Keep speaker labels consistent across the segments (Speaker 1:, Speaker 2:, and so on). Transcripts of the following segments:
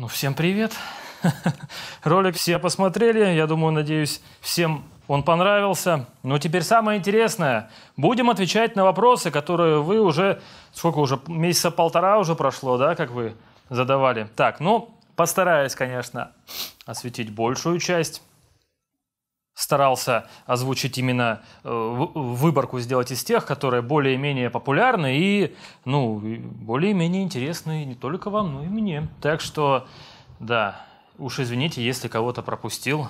Speaker 1: Ну, всем привет. Ролик все посмотрели. Я думаю, надеюсь, всем он понравился. Но ну, теперь самое интересное. Будем отвечать на вопросы, которые вы уже... Сколько уже? Месяца полтора уже прошло, да, как вы задавали? Так, ну, постараюсь, конечно, осветить большую часть старался озвучить именно э, выборку сделать из тех, которые более-менее популярны и, ну, более-менее интересны не только вам, но и мне. Так что, да, уж извините, если кого-то пропустил.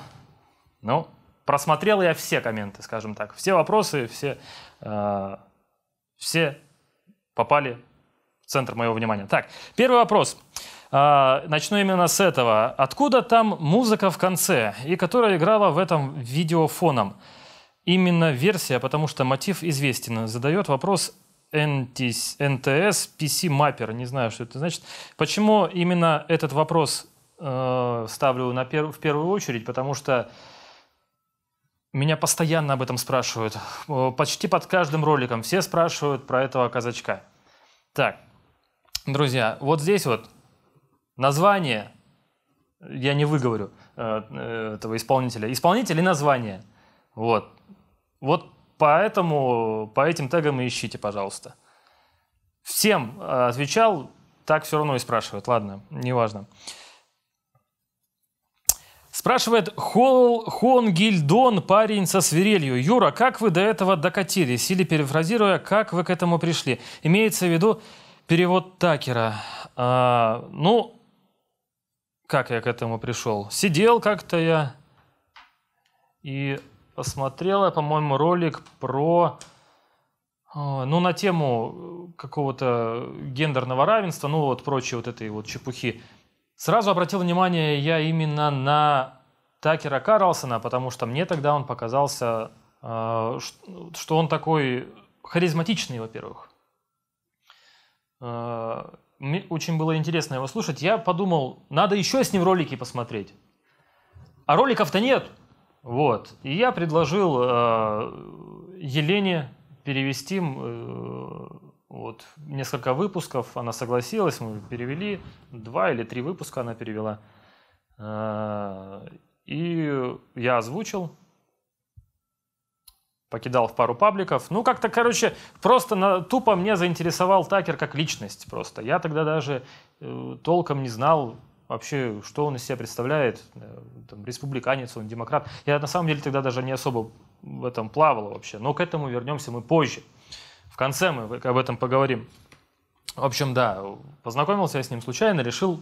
Speaker 1: Ну, просмотрел я все комменты, скажем так, все вопросы, все, э, все попали в центр моего внимания. Так, первый вопрос. Вопрос. А, начну именно с этого. Откуда там музыка в конце, и которая играла в этом видео фоном? Именно версия, потому что мотив известен. Задает вопрос NTS, PC Mapper. Не знаю, что это значит. Почему именно этот вопрос э, ставлю на пер в первую очередь? Потому что меня постоянно об этом спрашивают. Почти под каждым роликом все спрашивают про этого казачка. Так, друзья, вот здесь вот Название, я не выговорю э, э, этого исполнителя, исполнитель и название. Вот. Вот поэтому, по этим тегам и ищите, пожалуйста. Всем э, отвечал, так все равно и спрашивают. Ладно, неважно. Спрашивает Хол, Гильдон парень со свирелью. Юра, как вы до этого докатились? Или, перефразируя, как вы к этому пришли? Имеется в виду перевод Такера. А, ну, как я к этому пришел? Сидел как-то я и посмотрел я, по-моему, ролик про... Э, ну, на тему э, какого-то гендерного равенства, ну, вот прочие вот этой вот чепухи. Сразу обратил внимание я именно на Такера Карлсона, потому что мне тогда он показался, э, что он такой харизматичный, во-первых. Мне очень было интересно его слушать. Я подумал, надо еще с ним ролики посмотреть. А роликов-то нет. Вот. И я предложил э, Елене перевести э, вот, несколько выпусков. Она согласилась, мы перевели. Два или три выпуска она перевела. Э, и я озвучил покидал в пару пабликов. Ну, как-то, короче, просто на, тупо мне заинтересовал Такер как личность просто. Я тогда даже э, толком не знал вообще, что он из себя представляет. Э, там, республиканец он, демократ. Я на самом деле тогда даже не особо в этом плавал вообще. Но к этому вернемся мы позже. В конце мы об этом поговорим. В общем, да, познакомился я с ним случайно, решил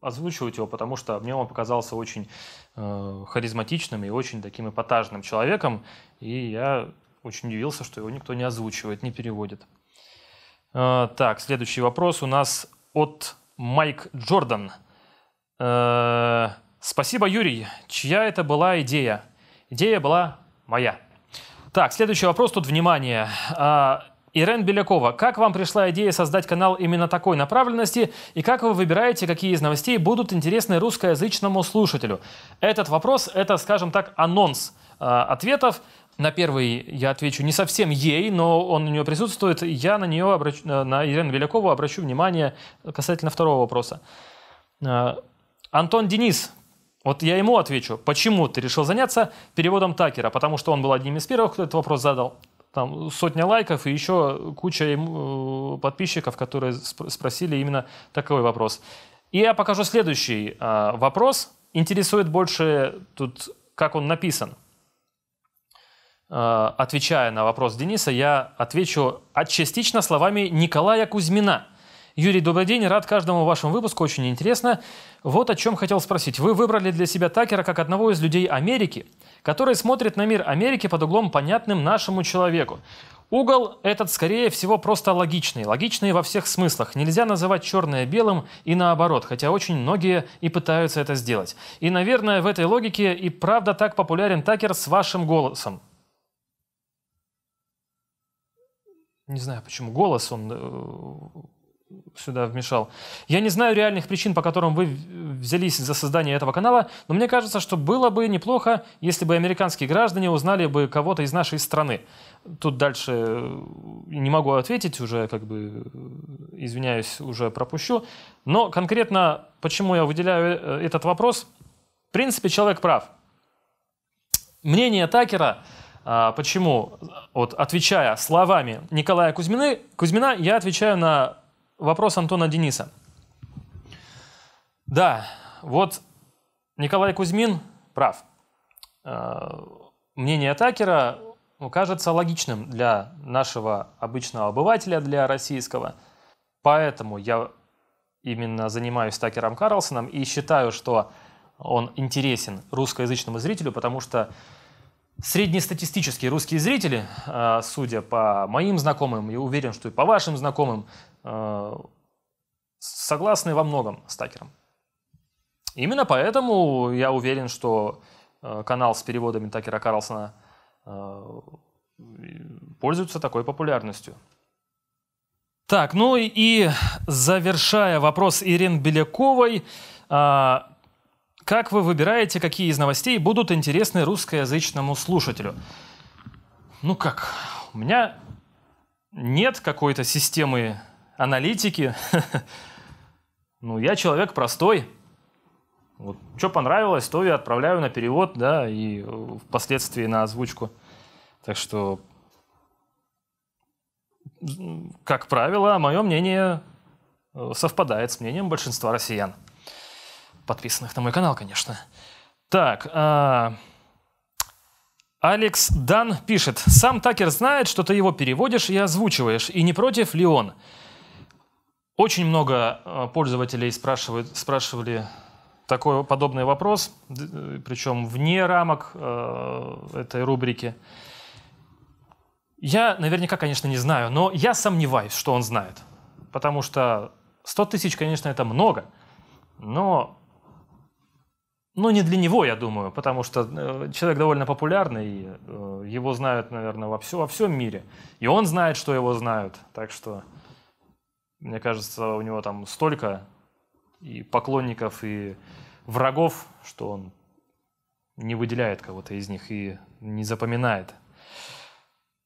Speaker 1: озвучивать его, потому что мне он показался очень э, харизматичным и очень таким эпатажным человеком, и я очень удивился, что его никто не озвучивает, не переводит. Э, так, следующий вопрос у нас от Майк Джордан. Э, спасибо, Юрий. Чья это была идея? Идея была моя. Так, следующий вопрос тут, внимание. А, Ирен Белякова, как вам пришла идея создать канал именно такой направленности и как вы выбираете, какие из новостей будут интересны русскоязычному слушателю? Этот вопрос – это, скажем так, анонс э, ответов. На первый я отвечу не совсем ей, но он у нее присутствует. Я на нее обращу, э, на Елену Белякову обращу внимание касательно второго вопроса. Э, Антон Денис вот я ему отвечу, почему ты решил заняться переводом Такера, потому что он был одним из первых, кто этот вопрос задал там сотня лайков и еще куча э, подписчиков, которые спросили именно такой вопрос. И я покажу следующий э, вопрос. Интересует больше тут, как он написан. Э, отвечая на вопрос Дениса, я отвечу от а частично словами Николая Кузьмина. Юрий, добрый день. Рад каждому вашему выпуску. Очень интересно. Вот о чем хотел спросить. Вы выбрали для себя Такера как одного из людей Америки, который смотрит на мир Америки под углом, понятным нашему человеку. Угол этот, скорее всего, просто логичный. Логичный во всех смыслах. Нельзя называть черное белым и наоборот, хотя очень многие и пытаются это сделать. И, наверное, в этой логике и правда так популярен Такер с вашим голосом. Не знаю, почему голос он э, сюда вмешал. Я не знаю реальных причин, по которым вы взялись за создание этого канала, но мне кажется, что было бы неплохо, если бы американские граждане узнали бы кого-то из нашей страны. Тут дальше э, не могу ответить уже, как бы, э, извиняюсь, уже пропущу. Но конкретно, почему я выделяю э, этот вопрос, в принципе, человек прав. Мнение Такера а, Почему? Вот отвечая словами Николая Кузьмины, Кузьмина, я отвечаю на вопрос Антона Дениса. Да, вот Николай Кузьмин прав. Э, мнение Такера ну, кажется логичным для нашего обычного обывателя, для российского. Поэтому я именно занимаюсь Такером Карлсоном и считаю, что он интересен русскоязычному зрителю, потому что среднестатистические русские зрители, э, судя по моим знакомым, и уверен, что и по вашим знакомым, Э, согласны во многом с Такером. Именно поэтому я уверен, что э, канал с переводами Такера Карлсона э, пользуется такой популярностью. Так, ну и завершая вопрос Ирин Беляковой, как вы выбираете, какие из новостей будут интересны русскоязычному слушателю? Ну как, у меня нет какой-то системы аналитики. Ну, я человек простой. Вот, что понравилось, то я отправляю на перевод, да, и э, впоследствии на озвучку. Так что, как правило, мое мнение э, совпадает с мнением большинства россиян, подписанных на мой канал, конечно. Так, а... Алекс Дан пишет. «Сам Такер знает, что ты его переводишь и озвучиваешь, и не против ли он?» Очень много э, пользователей спрашивают, спрашивали такой подобный вопрос, э, причем вне рамок э, этой рубрики. Я наверняка, конечно, не знаю, но я сомневаюсь, что он знает. Потому что 100 тысяч, конечно, это много, но ну, не для него, я думаю, потому что человек довольно популярный, его знают, наверное, во, все, во всем мире. И он знает, что его знают. Так что... Мне кажется, у него там столько и поклонников, и врагов, что он не выделяет кого-то из них и не запоминает.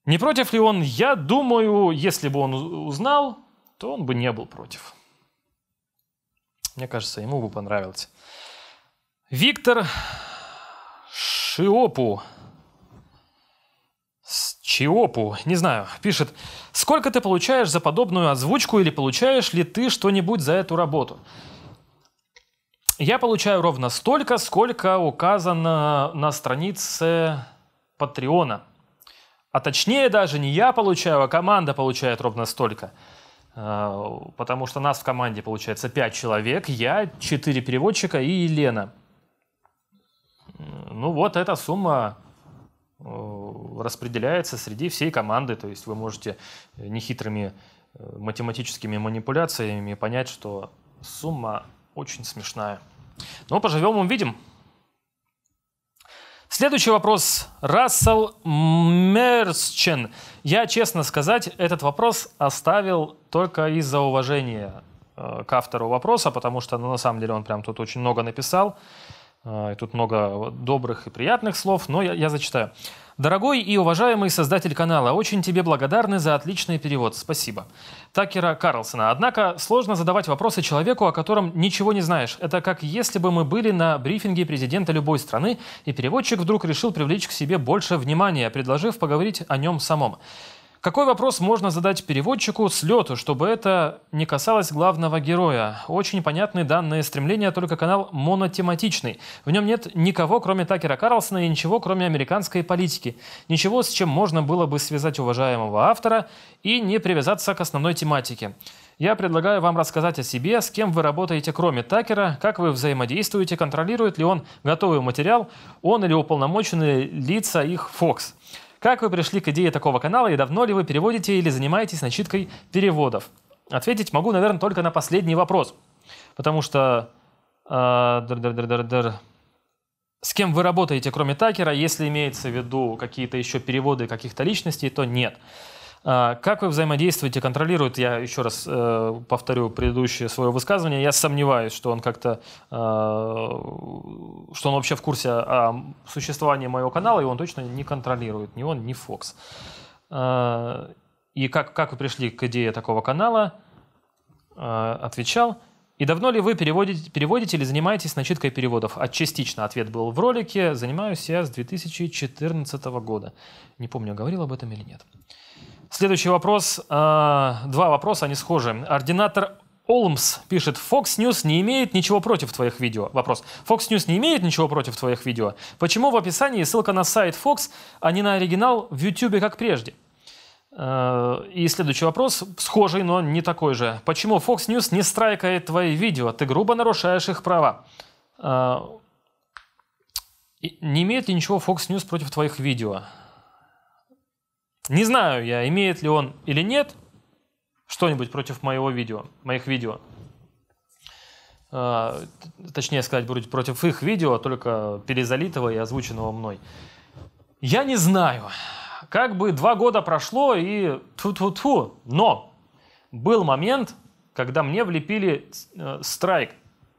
Speaker 1: Не против ли он? Я думаю, если бы он узнал, то он бы не был против. Мне кажется, ему бы понравилось. Виктор Шиопу Чиопу, не знаю, пишет, сколько ты получаешь за подобную озвучку или получаешь ли ты что-нибудь за эту работу? Я получаю ровно столько, сколько указано на странице Патреона. А точнее даже не я получаю, а команда получает ровно столько. Э, потому что нас в команде получается 5 человек, я, 4 переводчика и Елена. Ну вот эта сумма э, распределяется среди всей команды. То есть вы можете э, нехитрыми э, математическими манипуляциями понять, что сумма очень смешная. Но поживем, увидим. Следующий вопрос. Рассел Мерсчен. Я, честно сказать, этот вопрос оставил только из-за уважения э, к автору вопроса, потому что, ну, на самом деле, он прям тут очень много написал. А, и тут много добрых и приятных слов, но я, я зачитаю. Дорогой и уважаемый создатель канала, очень тебе благодарны за отличный перевод. Спасибо. Такера Карлсона. Однако сложно задавать вопросы человеку, о котором ничего не знаешь. Это как если бы мы были на брифинге президента любой страны, и переводчик вдруг решил привлечь к себе больше внимания, предложив поговорить о нем самом. Какой вопрос можно задать переводчику с лету, чтобы это не касалось главного героя? Очень понятны данные стремления, только канал монотематичный. В нем нет никого, кроме Такера Карлсона, и ничего, кроме американской политики. Ничего, с чем можно было бы связать уважаемого автора и не привязаться к основной тематике. Я предлагаю вам рассказать о себе, с кем вы работаете, кроме Такера, как вы взаимодействуете, контролирует ли он готовый материал, он или уполномоченные лица их Фокс. Как вы пришли к идее такого канала и давно ли вы переводите или занимаетесь начиткой переводов? Ответить могу, наверное, только на последний вопрос. Потому что... Э, дыр -дыр -дыр -дыр -дыр. С кем вы работаете, кроме Такера? Если имеется в виду какие-то еще переводы каких-то личностей, то нет. Нет. А, как вы взаимодействуете, контролирует, я еще раз э, повторю предыдущее свое высказывание, я сомневаюсь, что он как-то, э, что он вообще в курсе о существовании моего канала, и он точно не контролирует, ни он, ни Fox. А, и как, как вы пришли к идее такого канала? А, отвечал. И давно ли вы переводите, переводите или занимаетесь начиткой переводов? А частично ответ был в ролике. Занимаюсь я с 2014 года. Не помню, говорил об этом или нет. Следующий вопрос. А, два вопроса, они схожи. Ординатор Олмс пишет, Fox News не имеет ничего против твоих видео. Вопрос. Fox News не имеет ничего против твоих видео. Почему в описании ссылка на сайт Fox, а не на оригинал в YouTube, как прежде? А, и следующий вопрос, схожий, но не такой же. Почему Fox News не страйкает твои видео? Ты грубо нарушаешь их права. А, не имеет ли ничего Fox News против твоих видео? Не знаю я, имеет ли он или нет что-нибудь против моего видео, моих видео. Э, точнее сказать, против их видео, только перезалитого и озвученного мной. Я не знаю. Как бы два года прошло и тут ту ту но был момент, когда мне влепили э, страйк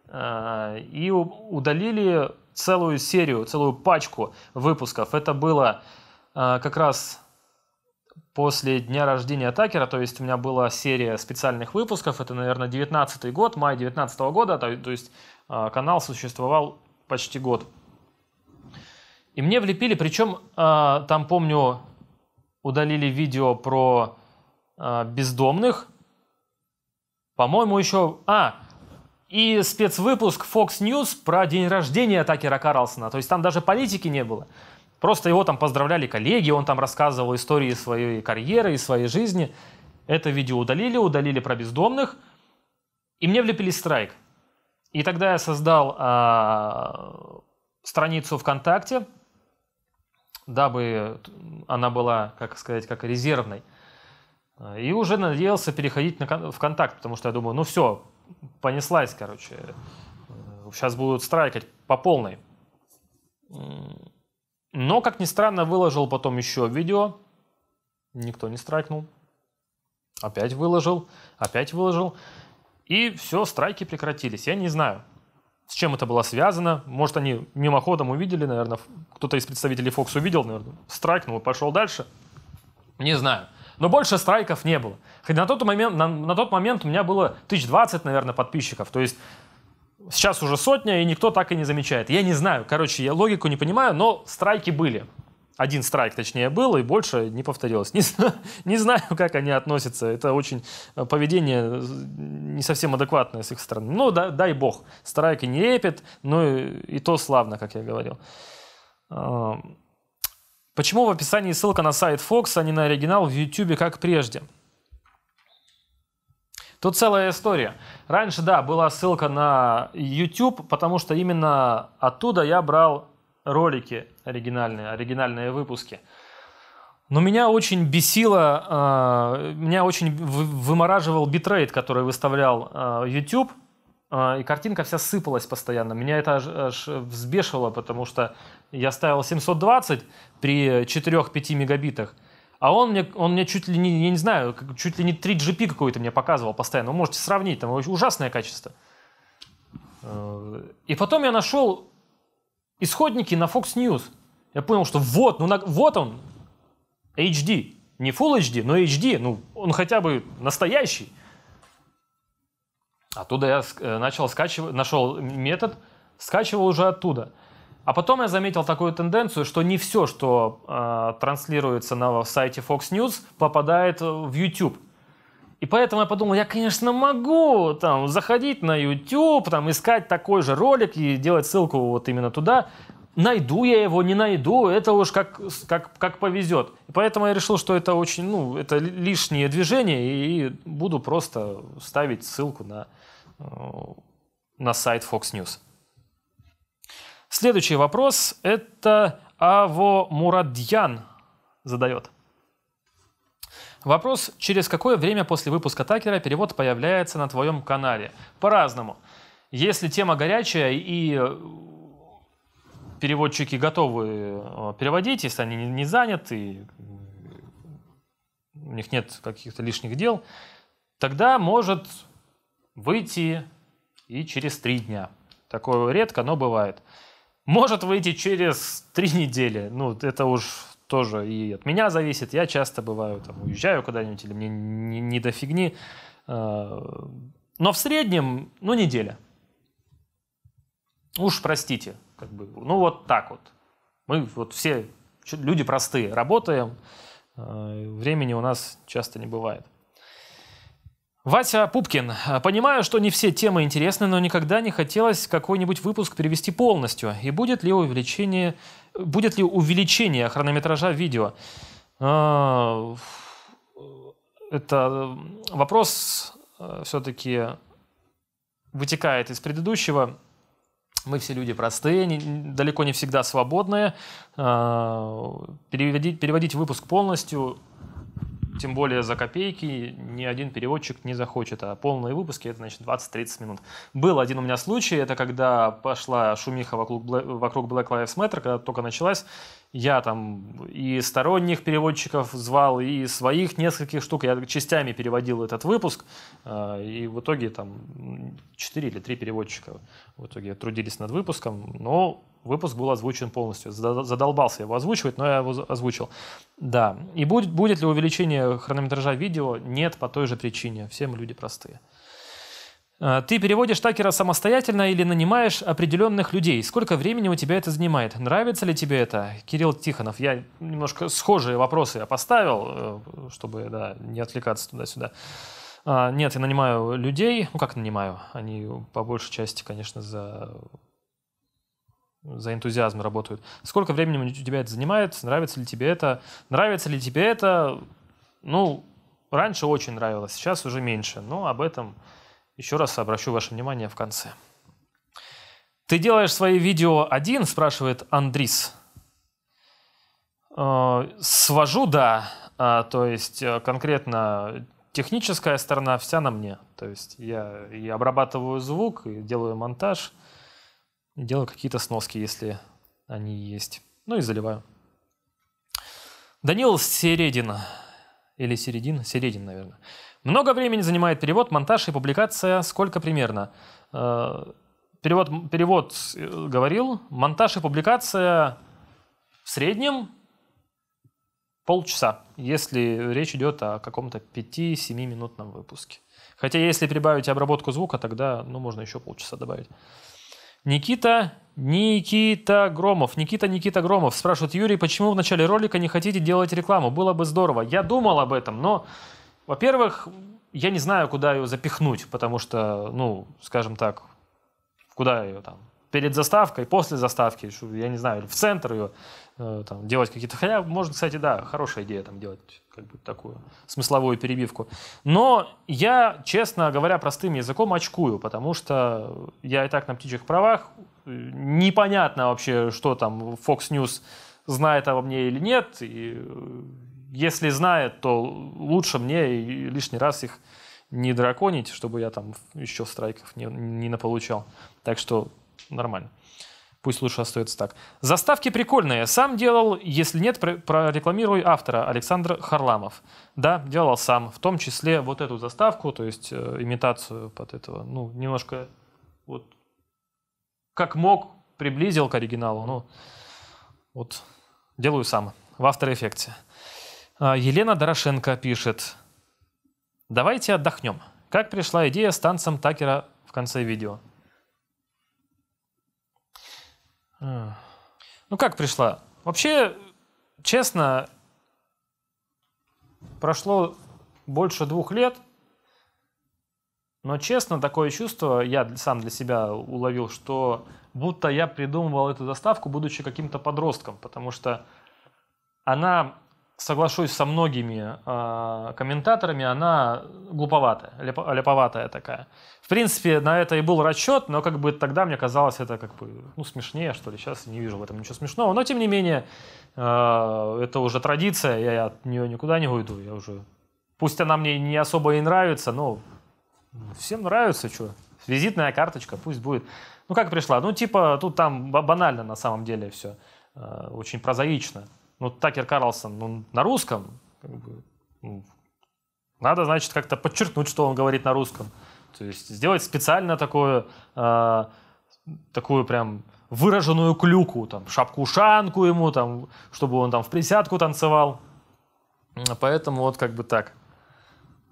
Speaker 1: э, и удалили целую серию, целую пачку выпусков. Это было э, как раз после дня рождения Такера, то есть у меня была серия специальных выпусков, это, наверное, 19 год, май 19 года, то, то есть а, канал существовал почти год. И мне влепили, причем а, там, помню, удалили видео про а, бездомных, по-моему, еще... А, и спецвыпуск Fox News про день рождения Такера Карлсона, то есть там даже политики не было. Просто его там поздравляли коллеги, он там рассказывал истории своей карьеры и своей жизни. Это видео удалили, удалили про бездомных, и мне влепили страйк. И тогда я создал э, страницу ВКонтакте, дабы она была, как сказать, как резервной. И уже надеялся переходить на ВКонтакт, потому что я думаю, ну все, понеслась, короче. Сейчас будут страйкать по полной. Но, как ни странно, выложил потом еще видео. Никто не страйкнул. Опять выложил, опять выложил. И все, страйки прекратились. Я не знаю, с чем это было связано. Может, они мимоходом увидели, наверное, кто-то из представителей Fox увидел, наверное, страйкнул и пошел дальше. Не знаю. Но больше страйков не было. Хотя на тот момент, на, на тот момент у меня было 1020, наверное, подписчиков. То есть сейчас уже сотня, и никто так и не замечает. Я не знаю, короче, я логику не понимаю, но страйки были. Один страйк, точнее, был, и больше не повторилось. Не, не знаю, как они относятся. Это очень э, поведение э, не совсем адекватное с их стороны. Ну, да, дай бог. Страйки не репит, но и, и то славно, как я говорил. А, почему в описании ссылка на сайт Fox, а не на оригинал в YouTube, как прежде? Тут целая история. Раньше, да, была ссылка на YouTube, потому что именно оттуда я брал ролики оригинальные, оригинальные выпуски. Но меня очень бесило, э, меня очень вымораживал битрейт, который выставлял э, YouTube, э, и картинка вся сыпалась постоянно. Меня это аж, аж взбешивало, потому что я ставил 720 при 4-5 мегабитах, а он мне, он мне чуть ли не, я не знаю, чуть ли не 3GP какой-то мне показывал постоянно. Вы можете сравнить, там ужасное качество. Э, и потом я нашел исходники на Fox News. Я понял, что вот, ну на, вот он, HD. Не Full HD, но HD, ну он хотя бы настоящий. Оттуда я э, начал скачивать, нашел метод, скачивал уже оттуда. А потом я заметил такую тенденцию, что не все, что э, транслируется на сайте Fox News, попадает в YouTube. И поэтому я подумал, я, конечно, могу там заходить на YouTube, там искать такой же ролик и делать ссылку вот именно туда. Найду я его, не найду, это уж как, как, как повезет. И поэтому я решил, что это очень, ну, это лишнее движение, и буду просто ставить ссылку на, э, на сайт Fox News. Следующий вопрос это Аво Мурадьян задает. Вопрос, через какое время после выпуска Такера перевод появляется на твоем канале? По-разному. Если тема горячая и э, переводчики готовы э, переводить, если они не заняты, у них нет каких-то лишних дел, тогда может выйти и через три дня. Такое редко, но бывает. Может выйти через три недели. Ну, это уж тоже и от меня зависит. Я часто бываю, там, уезжаю куда-нибудь, или мне не, не до фигни. Э, но в среднем, ну, неделя. Уж простите, как бы, ну вот так вот. Мы вот все люди простые, работаем, э, времени у нас часто не бывает. Вася Пупкин. Э, понимаю, что не все темы интересны, но никогда не хотелось какой-нибудь выпуск перевести полностью. И будет ли увеличение, будет ли увеличение хронометража видео? А, это э, вопрос э, все-таки вытекает из предыдущего. Мы все люди простые, не, далеко не всегда свободные. А, переводить, переводить выпуск полностью тем более за копейки ни один переводчик не захочет, а полные выпуски это значит 20-30 минут. Был один у меня случай, это когда пошла шумиха вокруг, вокруг Black Lives Matter, когда только началась, я там и сторонних переводчиков звал, и своих нескольких штук. Я частями переводил этот выпуск, э, и в итоге там 4 или 3 переводчика в итоге трудились над выпуском, но выпуск был озвучен полностью. Задолбался его озвучивать, но я его озвучил. Да. И будет, будет ли увеличение хронометража видео? Нет, по той же причине. Все люди простые. А, ты переводишь Такера самостоятельно или нанимаешь определенных людей? Сколько времени у тебя это занимает? Нравится ли тебе это? Кирилл Тихонов, я немножко схожие вопросы я поставил, э, чтобы да, не отвлекаться туда-сюда. А, нет, я нанимаю людей. Ну, как нанимаю? Они по большей части, конечно, за за энтузиазм работают. Сколько времени у тебя это занимает? Нравится ли тебе это? Нравится ли тебе это? Ну, раньше очень нравилось, сейчас уже меньше. Но ну, об этом еще раз обращу ваше внимание в конце. «Ты делаешь свои видео один?» – спрашивает Андрис. «Э, Свожу, да. А, то есть э, конкретно техническая сторона вся на мне. То есть я и обрабатываю звук, и делаю монтаж, и делаю какие-то сноски, если они есть. Ну и заливаю. Данил Середин, или Середин, Середин, наверное. Много времени занимает перевод, монтаж и публикация. Сколько примерно? Э, перевод, перевод э, говорил, монтаж и публикация в среднем полчаса, если речь идет о каком-то 5-7 минутном выпуске. Хотя если прибавить обработку звука, тогда ну, можно еще полчаса добавить. Никита, Никита Громов, Никита, Никита Громов спрашивает, Юрий, почему в начале ролика не хотите делать рекламу? Было бы здорово. Я думал об этом, но во-первых, я не знаю, куда ее запихнуть, потому что, ну, скажем так, куда ее там перед заставкой, после заставки, я не знаю, в центр ее э, там, делать какие-то. Хотя, можно, кстати, да, хорошая идея там делать как бы такую смысловую перебивку. Но я, честно говоря, простым языком очкую, потому что я и так на птичьих правах. Непонятно вообще, что там Fox News знает обо мне или нет. И э, если знает, то лучше мне лишний раз их не драконить, чтобы я там еще страйков не, не наполучал. Так что нормально. Пусть лучше остается так. Заставки прикольные. Сам делал, если нет, прорекламирую автора Александр Харламов. Да, делал сам. В том числе вот эту заставку, то есть э, имитацию под этого. Ну, немножко вот как мог приблизил к оригиналу. Ну, вот делаю сам в After Effects. А, Елена Дорошенко пишет. Давайте отдохнем. Как пришла идея с танцем Такера в конце видео? А, ну как пришла? Вообще, честно, прошло больше двух лет, но честно, такое чувство, я сам для себя уловил, что будто я придумывал эту заставку, будучи каким-то подростком, потому что она соглашусь со многими э, комментаторами, она глуповатая, леп, леповатая такая. В принципе, на это и был расчет, но как бы тогда мне казалось это как бы ну, смешнее, что ли. Сейчас не вижу в этом ничего смешного. Но, тем не менее, э, это уже традиция, я, от нее никуда не уйду. Я уже... Пусть она мне не особо и нравится, но всем нравится, что. Визитная карточка, пусть будет. Ну, как пришла? Ну, типа, тут там банально на самом деле все. Э, а, очень прозаично ну, Такер Карлсон, ну, на русском, ну, надо, значит, как-то подчеркнуть, что он говорит на русском. То есть сделать специально такое, э, такую прям выраженную клюку, там, шапку-ушанку ему, там, чтобы он там в присядку танцевал. Поэтому вот как бы так.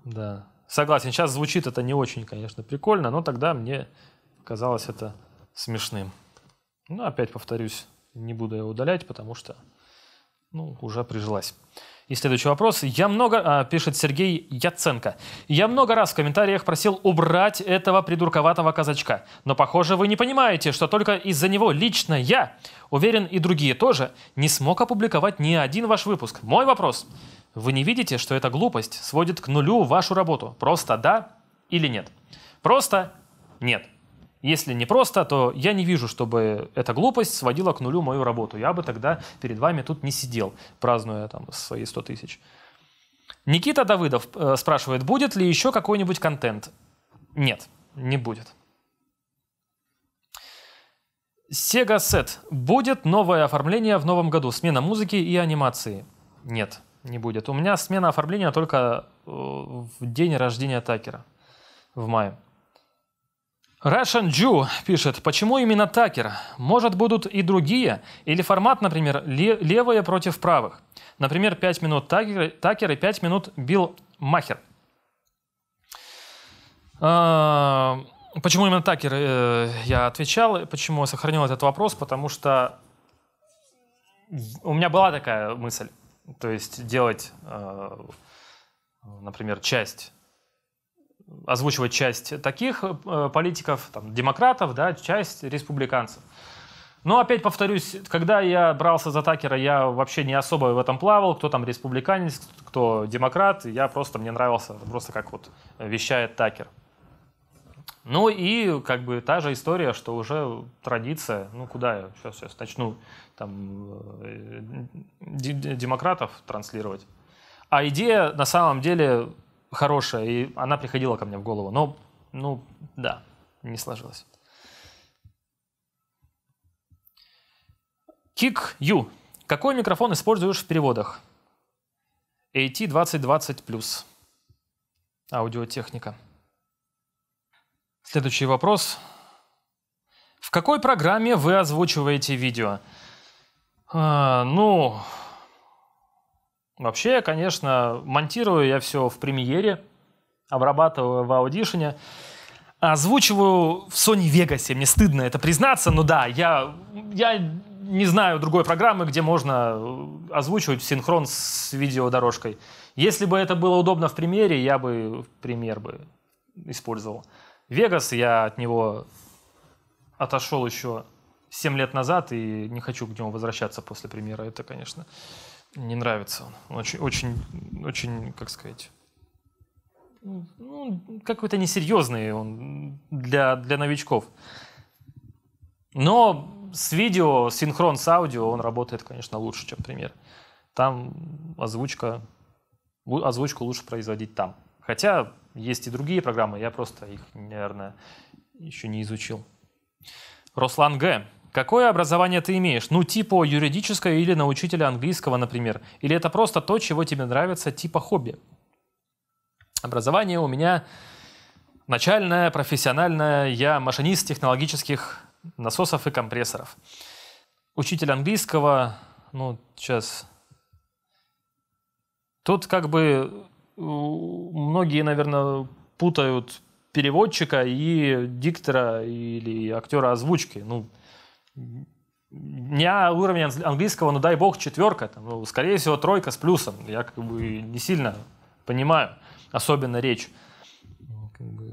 Speaker 1: Да. Согласен, сейчас звучит это не очень, конечно, прикольно, но тогда мне казалось это смешным. Ну, опять повторюсь, не буду я удалять, потому что ну, уже прижилась. И следующий вопрос. Я много, а, пишет Сергей Яценко. Я много раз в комментариях просил убрать этого придурковатого казачка. Но, похоже, вы не понимаете, что только из-за него лично я, уверен, и другие тоже, не смог опубликовать ни один ваш выпуск. Мой вопрос. Вы не видите, что эта глупость сводит к нулю вашу работу? Просто да или нет? Просто нет. Если не просто, то я не вижу, чтобы эта глупость сводила к нулю мою работу. Я бы тогда перед вами тут не сидел, празднуя там свои 100 тысяч. Никита Давыдов э, спрашивает, будет ли еще какой-нибудь контент? Нет, не будет. Sega Set. Будет новое оформление в новом году? Смена музыки и анимации? Нет, не будет. У меня смена оформления только э, в день рождения Такера в мае. Russian Jew пишет, почему именно Такер? Может, будут и другие? Или формат, например, левые против правых? Например, 5 минут Такер, Такер и 5 минут Билл Махер. А, почему именно Такер? Э, я отвечал. Почему я сохранил этот вопрос? Потому что у меня была такая мысль. То есть делать, э, например, часть озвучивать часть таких э, политиков, там, демократов, да, часть республиканцев. Но опять повторюсь, когда я брался за Такера, я вообще не особо в этом плавал, кто там республиканец, кто демократ, я просто, мне нравился просто как вот вещает Такер. Ну и как бы та же история, что уже традиция, ну куда я сейчас, сейчас начну там э, демократов транслировать. А идея на самом деле хорошая, и она приходила ко мне в голову. Но, ну, да, не сложилось. Кик Ю. Какой микрофон используешь в переводах? AT2020+. Аудиотехника. Следующий вопрос. В какой программе вы озвучиваете видео? А, ну, Вообще, конечно, монтирую я все в премьере, обрабатываю в аудишине. Озвучиваю в Sony Vegas, мне стыдно это признаться, но да, я, я не знаю другой программы, где можно э, озвучивать синхрон с видеодорожкой. Если бы это было удобно в премьере, я бы премьер бы использовал. Вегас, я от него отошел еще 7 лет назад и не хочу к нему возвращаться после премьера. Это, конечно, не нравится он. Очень, очень, очень, как сказать, ну, какой-то несерьезный он для, для новичков. Но с видео, синхрон с аудио, он работает, конечно, лучше, чем пример. Там озвучка, озвучку лучше производить там. Хотя есть и другие программы, я просто их, наверное, еще не изучил. Руслан Г. Какое образование ты имеешь? Ну, типа юридическое или на учителя английского, например. Или это просто то, чего тебе нравится, типа хобби. Образование у меня начальное, профессиональное. Я машинист технологических насосов и компрессоров. Учитель английского, ну, сейчас... Тут как бы многие, наверное, путают переводчика и диктора или актера озвучки. Ну, меня уровень английского, ну дай бог, четверка, там, ну, скорее всего, тройка с плюсом. Я как бы не сильно понимаю, особенно речь. Как бы,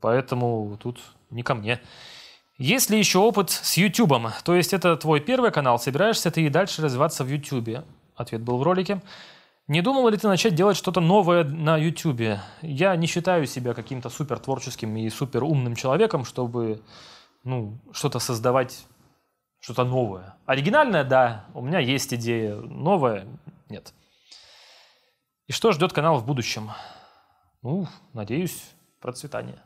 Speaker 1: поэтому тут не ко мне. Есть ли еще опыт с YouTube? То есть это твой первый канал, собираешься ты и дальше развиваться в YouTube? Ответ был в ролике. Не думал ли ты начать делать что-то новое на YouTube? Я не считаю себя каким-то супер творческим и супер умным человеком, чтобы ну, что-то создавать что-то новое. Оригинальное, да, у меня есть идея. Новое, нет. И что ждет канал в будущем? Ну, надеюсь, процветание.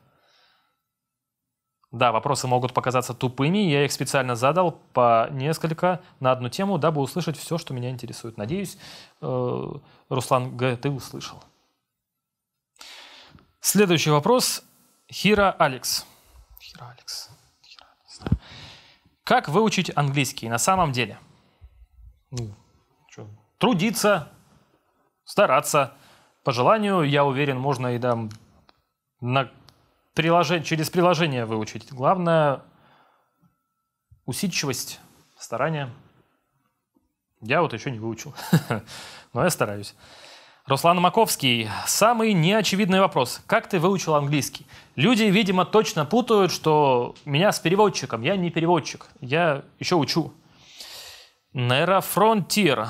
Speaker 1: Да, вопросы могут показаться тупыми, я их специально задал по несколько на одну тему, дабы услышать все, что меня интересует. Надеюсь, э, Руслан Г., ты услышал. Следующий вопрос. Хира Алекс. Хира Алекс. Как выучить английский на самом деле? Ну, что? Трудиться, стараться. По желанию, я уверен, можно и там на приложен... через приложение выучить. Главное – усидчивость, старание. Я вот еще не выучил, но я стараюсь. Руслан Маковский, самый неочевидный вопрос. Как ты выучил английский? Люди, видимо, точно путают, что меня с переводчиком. Я не переводчик, я еще учу. Фронтир.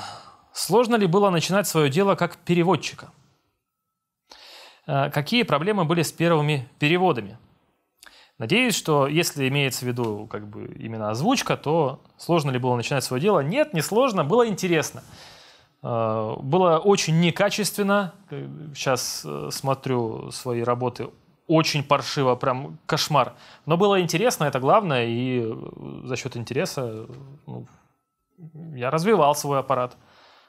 Speaker 1: Сложно ли было начинать свое дело как переводчика? Э, какие проблемы были с первыми переводами? Надеюсь, что если имеется в виду как бы именно озвучка, то сложно ли было начинать свое дело? Нет, не сложно, было интересно. А, было очень некачественно. Сейчас э, смотрю свои работы очень паршиво, прям кошмар. Но было интересно, это главное, и э, за счет интереса ну, я развивал свой аппарат.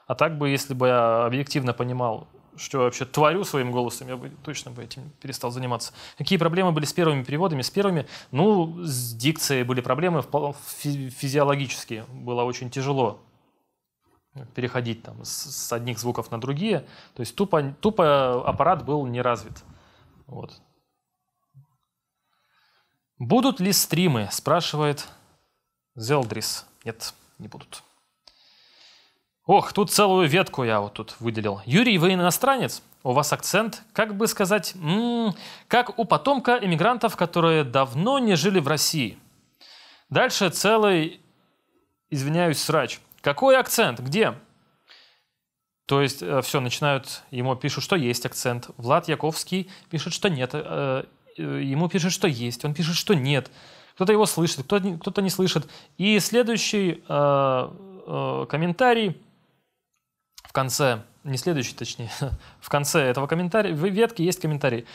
Speaker 1: А так бы, если бы я объективно понимал, что я вообще творю своим голосом, я бы точно бы этим перестал заниматься. Какие проблемы были с первыми переводами? С первыми, ну, с дикцией были проблемы физиологические. Было очень тяжело переходить там с, одних звуков на другие. То есть тупо, тупо аппарат был не развит. Вот. Будут ли стримы? Спрашивает Зелдрис. Нет, не будут. Ох, тут целую ветку я вот тут выделил. Юрий, вы иностранец? У вас акцент, как бы сказать, м -м, как у потомка эмигрантов, которые давно не жили в России. Дальше целый, извиняюсь, срач. Какой акцент? Где? То есть э, все, начинают, ему пишут, что есть акцент. Влад Яковский пишет, что нет. Э, э, ему пишет, что есть. Он пишет, что нет. Кто-то его слышит, кто-то, кто-то не слышит. И следующий комментарий в конце, не следующий точнее, в конце этого комментария, в ветке есть комментарий.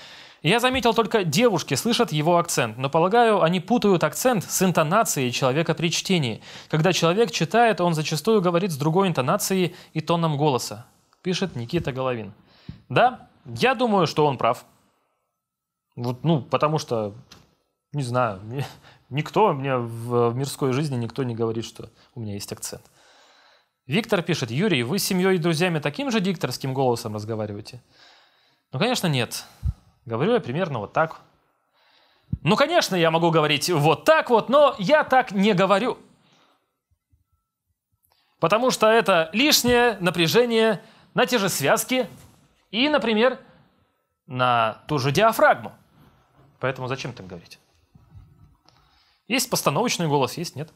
Speaker 1: Я заметил только девушки слышат его акцент, но, полагаю, они путают акцент с интонацией человека при чтении. Когда человек читает, он зачастую говорит с другой интонацией и тоном голоса, пишет Никита Головин. Да, я думаю, что он прав. Вот, ну, потому что, не знаю, мне, никто мне в, в мирской жизни никто не говорит, что у меня есть акцент. Виктор пишет, Юрий, вы с семьей и друзьями таким же дикторским голосом разговариваете? Ну, конечно, нет. Говорю я примерно вот так. Ну, конечно, я могу говорить вот так вот, но я так не говорю. Потому что это лишнее напряжение на те же связки и, например, на ту же диафрагму. Поэтому зачем так говорить? Есть постановочный голос, есть нет.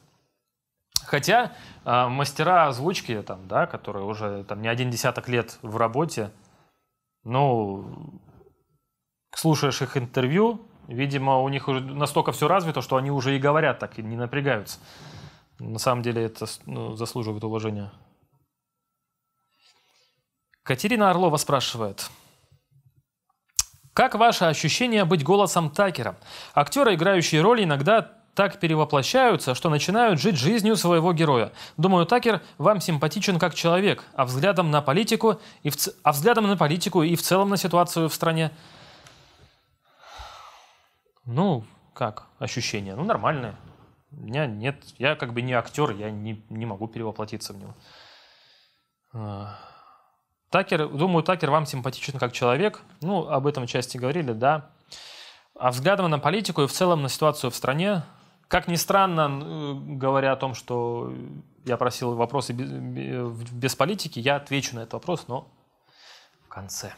Speaker 1: Хотя э, мастера озвучки, там, да, которые уже там, не один десяток лет в работе, ну, слушаешь их интервью, видимо, у них уже настолько все развито, что они уже и говорят так, и не напрягаются. На самом деле это ну, заслуживает уважения. Катерина Орлова спрашивает. Как ваше ощущение быть голосом Такера? Актеры, играющие роли, иногда так перевоплощаются, что начинают жить жизнью своего героя. Думаю, Такер вам симпатичен как человек, а взглядом на политику и в, ц... а взглядом на политику и в целом на ситуацию в стране – ну, как ощущения? Ну, нормальные. У меня нет, я как бы не актер, я не, не могу перевоплотиться в него. А. Такер, думаю, Такер вам симпатичен как человек. Ну, об этом части говорили, да. А взглядом на политику и в целом на ситуацию в стране, как ни странно, э, говоря о том, что я просил вопросы без политики, я отвечу на этот вопрос, но в конце.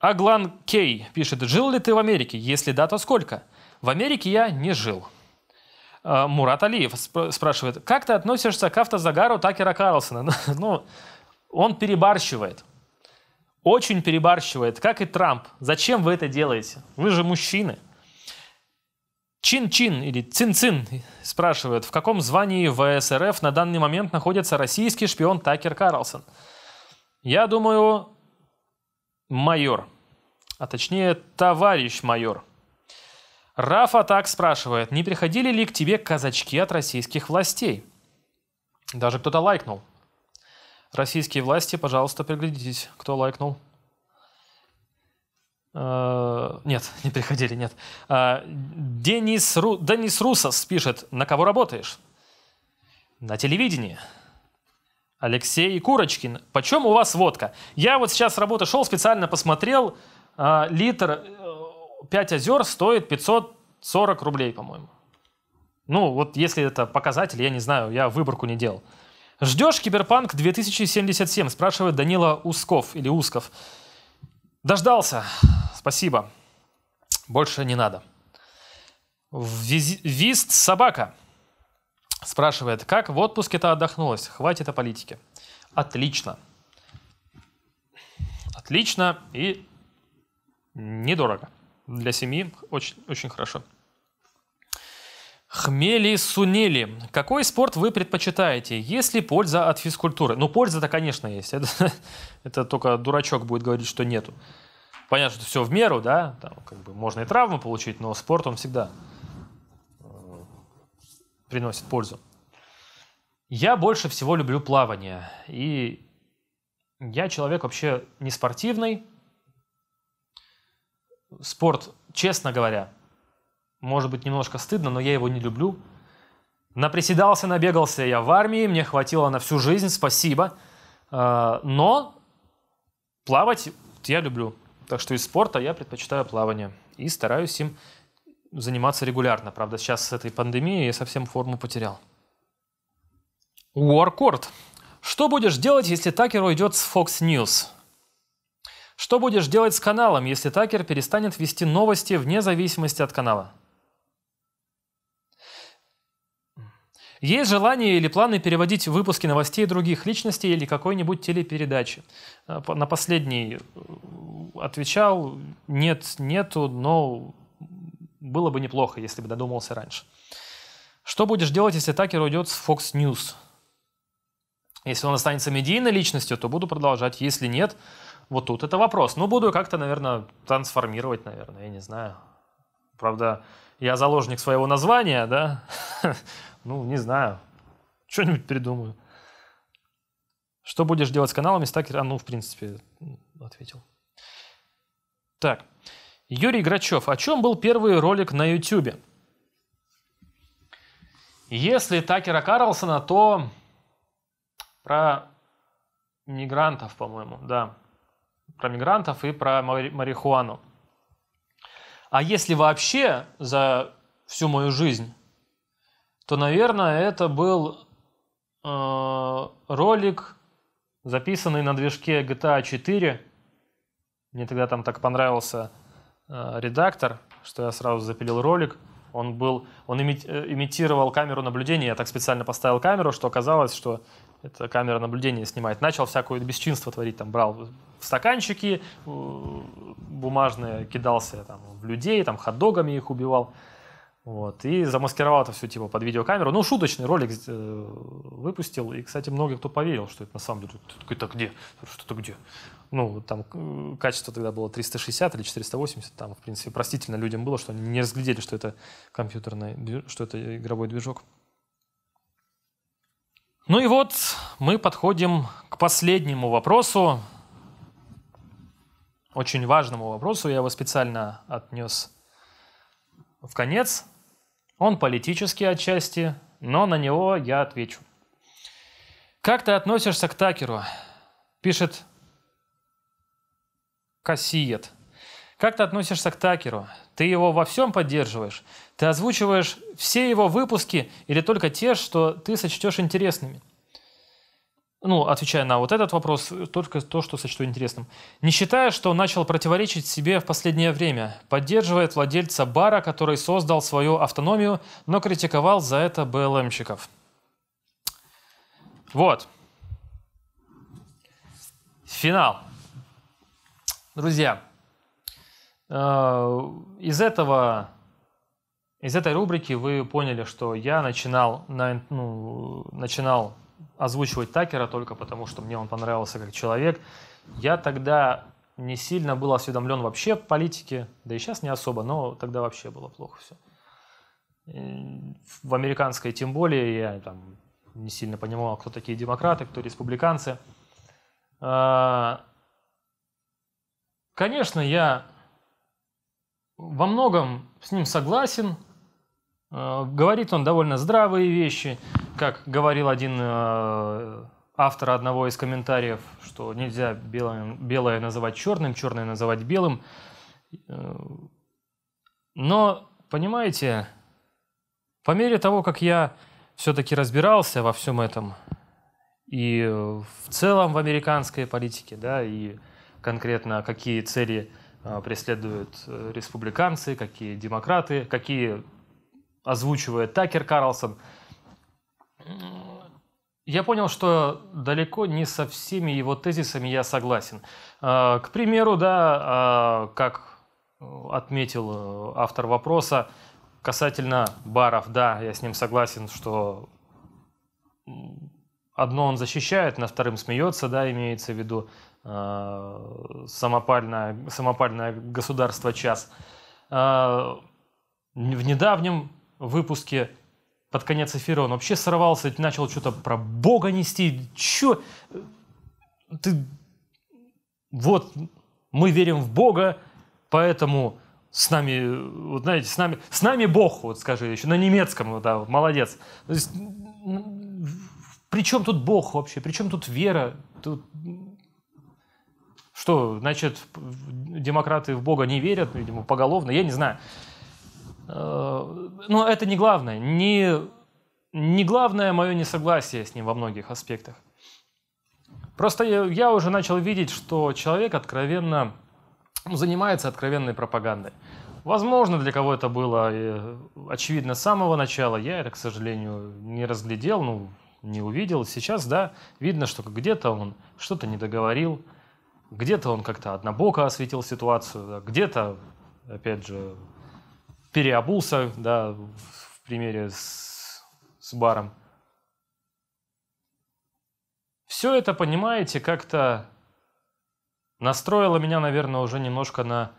Speaker 1: Аглан Кей пишет, жил ли ты в Америке? Если да, то сколько? В Америке я не жил. А, Мурат Алиев спрашивает, как ты относишься к автозагару Такера Карлсона? Ну, он перебарщивает. Очень перебарщивает, как и Трамп. Зачем вы это делаете? Вы же мужчины. Чин-чин или цин-цин спрашивают, в каком звании в СРФ на данный момент находится российский шпион Такер Карлсон? Я думаю, майор, а точнее товарищ майор. Рафа так спрашивает, не приходили ли к тебе казачки от российских властей? Даже кто-то лайкнул. Российские власти, пожалуйста, приглядитесь, кто лайкнул. Uh, нет, не приходили, нет. Э, Денис, Ру... Денис Русос пишет, на кого работаешь? На телевидении. Алексей Курочкин, почем у вас водка? Я вот сейчас работа шел, специально посмотрел, э, литр э, 5 озер стоит 540 рублей, по-моему. Ну, вот если это показатель, я не знаю, я выборку не делал. Ждешь Киберпанк 2077, спрашивает Данила Усков или Усков. Дождался, спасибо. Больше не надо. Виз... Вист собака. Спрашивает, как в отпуске-то отдохнулось? Хватит о политике. Отлично. Отлично и недорого. Для семьи очень, очень хорошо. Хмели-сунели. Какой спорт вы предпочитаете? Есть ли польза от физкультуры? Ну, польза-то, конечно, есть. Это, это только дурачок будет говорить, что нету. Понятно, что все в меру, да, там, как бы можно и травму получить, но спорт он всегда приносит пользу. Я больше всего люблю плавание. И я человек вообще не спортивный. Спорт, честно говоря, может быть немножко стыдно, но я его не люблю. Наприседался, набегался я в армии, мне хватило на всю жизнь, спасибо. А, но плавать я люблю. Так что из спорта я предпочитаю плавание и стараюсь им заниматься регулярно. Правда, сейчас с этой пандемией я совсем форму потерял. Уоркорд. Что будешь делать, если Такер уйдет с Fox News? Что будешь делать с каналом, если Такер перестанет вести новости вне зависимости от канала? Есть желание или планы переводить выпуски новостей других личностей или какой-нибудь телепередачи? Э, на последний э, отвечал, нет, нету, но было бы неплохо, если бы додумался раньше. Что будешь делать, если Такер уйдет с Fox News? Если он останется медийной личностью, то буду продолжать. Если нет, вот тут это вопрос. Ну, буду как-то, наверное, трансформировать, наверное, я не знаю. Правда, я заложник своего названия, да? Ну, не знаю. Что-нибудь придумаю. Что будешь делать с каналами, стакер? А, ну, в принципе, ответил. Так. Юрий Грачев, о чем был первый ролик на YouTube? Если Такера Карлсона, то про мигрантов, по-моему, да. Про мигрантов и про марихуану. А если вообще за всю мою жизнь, то, наверное, это был э, ролик, записанный на движке GTA 4. Мне тогда там так понравился Э, редактор, что я сразу запилил ролик. Он был, он э, имитировал камеру наблюдения. Я так специально поставил камеру, что оказалось, что это камера наблюдения снимает. Начал всякое бесчинство творить, там брал в стаканчики бумажные, кидался там в людей, там хот-догами их убивал. Вот, и замаскировал это все типа под видеокамеру. Ну, шуточный ролик э, выпустил. И, кстати, многие, кто поверил, что это на самом деле. Ты такой, где? Что-то где? Ну, там э, качество тогда было 360 или 480. Там, в принципе, простительно людям было, что они не разглядели, что это компьютерный, что это игровой движок. Ну и вот мы подходим к последнему вопросу. Очень важному вопросу. Я его специально отнес в конец, он политический отчасти, но на него я отвечу. «Как ты относишься к Такеру?» – пишет Кассиет. «Как ты относишься к Такеру? Ты его во всем поддерживаешь? Ты озвучиваешь все его выпуски или только те, что ты сочтешь интересными? ну, отвечая на вот этот вопрос, только то, что сочту интересным. Не считая, что начал противоречить себе в последнее время, поддерживает владельца бара, который создал свою автономию, но критиковал за это БЛМщиков. Вот. Финал. Друзья, э, из этого из этой рубрики вы поняли, что я начинал, на, ну, начинал озвучивать Такера только потому, что мне он понравился как человек. Я тогда не сильно был осведомлен вообще в политике, да и сейчас не особо, но тогда вообще было плохо все. В американской тем более я там не сильно понимал, кто такие демократы, кто республиканцы. А, конечно, я во многом с ним согласен. А, говорит он довольно здравые вещи как говорил один э, автор одного из комментариев, что нельзя белое, белое называть черным, черное называть белым. Э, но, понимаете, по мере того, как я все-таки разбирался во всем этом, и в целом в американской политике, да, и конкретно какие цели э, преследуют республиканцы, какие демократы, какие озвучивает Такер Карлсон – я понял, что далеко не со всеми его тезисами я согласен. А, к примеру, да, а, как э, отметил э, автор вопроса, касательно баров, да, я с ним согласен, что одно он защищает, на вторым смеется, да, имеется в виду а, самопальное, самопальное государство час. В недавнем выпуске под конец эфира он вообще сорвался, начал что-то про Бога нести. Чё? Ты... Вот, мы верим в Бога, поэтому с нами, вот знаете, с нами, с нами Бог, вот скажи, еще на немецком, да, молодец. То есть, при чем тут Бог вообще? При чем тут вера? Тут... Что, значит, демократы в Бога не верят, видимо, поголовно? Я не знаю. Э, Но ну, это не главное. Не, не главное мое несогласие с ним во многих аспектах. Просто я, я уже начал видеть, что человек откровенно ну, занимается откровенной пропагандой. Возможно, для кого это было э, очевидно с самого начала. Я это, к сожалению, не разглядел, ну, не увидел. Сейчас, да, видно, что где-то он что-то не договорил, где-то он как-то однобоко осветил ситуацию, где-то, опять же, переобулся, да, в примере с, с баром. Все это, понимаете, как-то настроило меня, наверное, уже немножко на,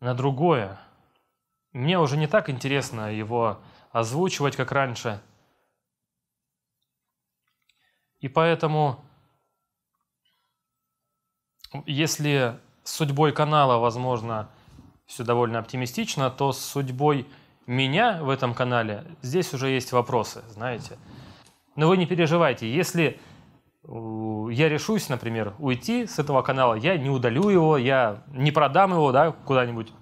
Speaker 1: на другое. Мне уже не так интересно его озвучивать, как раньше. И поэтому, если с судьбой канала, возможно, все довольно оптимистично, то с судьбой меня в этом канале здесь уже есть вопросы, знаете. Но вы не переживайте, если э, я решусь, например, уйти с этого канала, я не удалю его, я не продам его да, куда-нибудь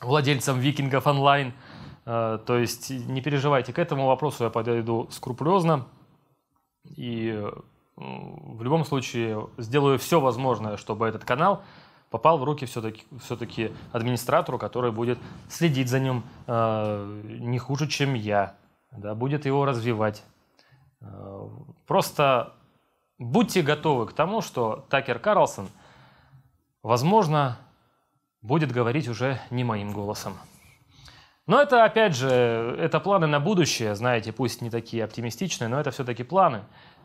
Speaker 1: владельцам викингов онлайн. Э, то есть не переживайте, к этому вопросу я подойду скрупулезно. И э, в любом случае сделаю все возможное, чтобы этот канал попал в руки все-таки все, -таки, администратору, который будет следить за ним э, не хуже, чем я, да, будет его развивать. Э, просто будьте готовы к тому, что Такер Карлсон, возможно, будет говорить уже не моим голосом. Но это, опять же, это планы на будущее, знаете, пусть не такие оптимистичные, но это все-таки планы.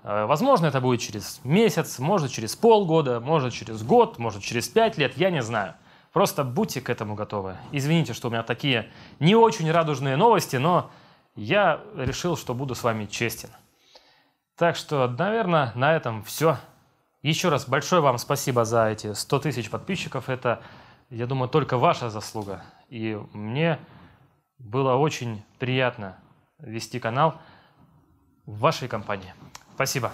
Speaker 1: Э, возможно, это будет через месяц, может, через полгода, может, через год, может, через пять лет, я не знаю. Просто будьте к этому готовы. Извините, что у меня такие не очень радужные новости, но я решил, что буду с вами честен. Так что, наверное, на этом все. Еще раз большое вам спасибо за эти 100 тысяч подписчиков. Это, я думаю, только ваша заслуга. И мне было очень приятно вести канал в вашей компании. Спасибо.